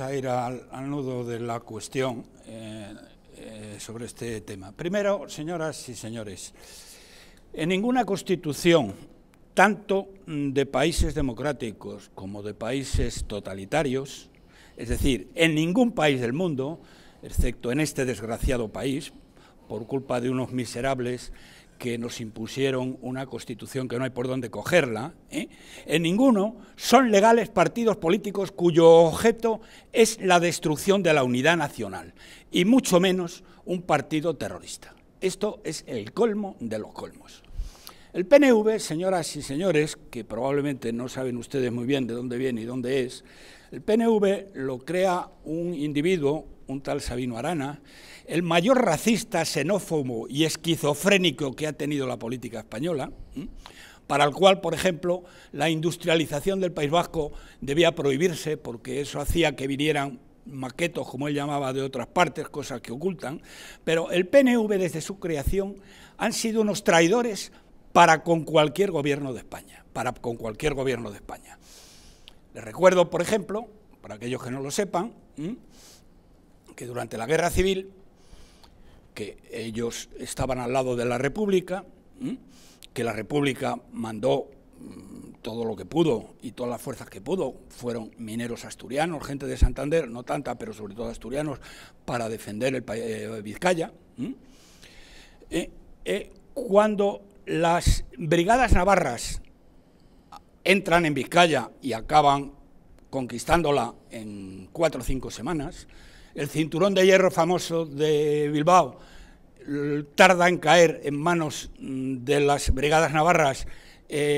a ir al, nudo de la cuestión eh, eh, sobre este tema. Primero, señoras y señores, en ninguna constitución, tanto de países democráticos como de países totalitarios, es decir, en ningún país del mundo, excepto en este desgraciado país, por culpa de unos miserables que nos impusieron una constitución que no hay por dónde cogerla, ¿eh? en ninguno son legales partidos políticos cuyo objeto es la destrucción de la unidad nacional, y mucho menos un partido terrorista. Esto es el colmo de los colmos. El PNV, señoras y señores, que probablemente no saben ustedes muy bien de dónde viene y dónde es, el PNV lo crea un individuo, un tal Sabino Arana, el mayor racista, xenófobo y esquizofrénico que ha tenido la política española, para el cual, por ejemplo, la industrialización del País Vasco debía prohibirse porque eso hacía que vinieran maquetos, como él llamaba, de otras partes, cosas que ocultan, pero el PNV desde su creación han sido unos traidores para con cualquier gobierno de España, para con cualquier gobierno de España. Les recuerdo, por ejemplo, para aquellos que no lo sepan, que durante la Guerra Civil, que ellos estaban al lado de la República, que la República mandó mm, todo lo que pudo y todas las fuerzas que pudo, fueron mineros asturianos, gente de Santander, no tanta, pero sobre todo asturianos, para defender el país de eh, Vizcaya. Eh, eh, cuando las brigadas navarras entran en Vizcaya y acaban conquistándola en cuatro o cinco semanas. El cinturón de hierro famoso de Bilbao tarda en caer en manos mm, de las brigadas navarras eh,